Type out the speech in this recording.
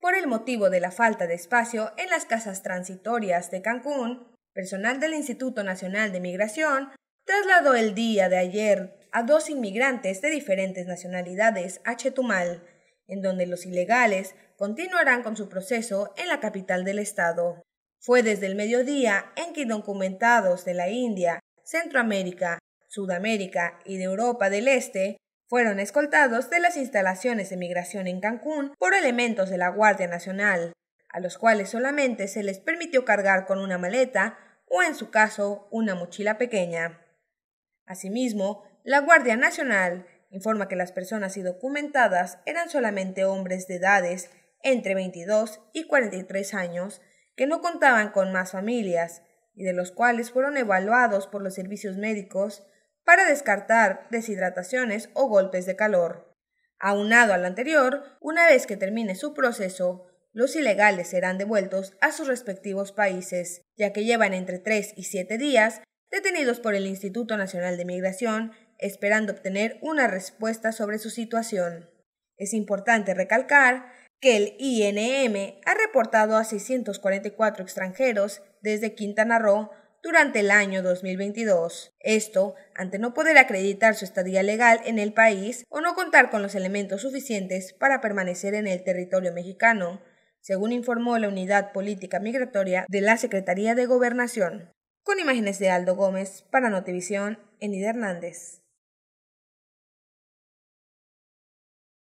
Por el motivo de la falta de espacio en las casas transitorias de Cancún, personal del Instituto Nacional de Migración trasladó el día de ayer a dos inmigrantes de diferentes nacionalidades a Chetumal, en donde los ilegales continuarán con su proceso en la capital del estado. Fue desde el mediodía en que documentados de la India, Centroamérica, Sudamérica y de Europa del Este fueron escoltados de las instalaciones de migración en Cancún por elementos de la Guardia Nacional, a los cuales solamente se les permitió cargar con una maleta o, en su caso, una mochila pequeña. Asimismo, la Guardia Nacional informa que las personas documentadas eran solamente hombres de edades entre 22 y 43 años que no contaban con más familias y de los cuales fueron evaluados por los servicios médicos para descartar deshidrataciones o golpes de calor. Aunado al anterior, una vez que termine su proceso, los ilegales serán devueltos a sus respectivos países, ya que llevan entre 3 y 7 días detenidos por el Instituto Nacional de Migración esperando obtener una respuesta sobre su situación. Es importante recalcar que el INM ha reportado a 644 extranjeros desde Quintana Roo durante el año 2022. Esto ante no poder acreditar su estadía legal en el país o no contar con los elementos suficientes para permanecer en el territorio mexicano, según informó la Unidad Política Migratoria de la Secretaría de Gobernación. Con imágenes de Aldo Gómez para Notivisión, Enid Hernández.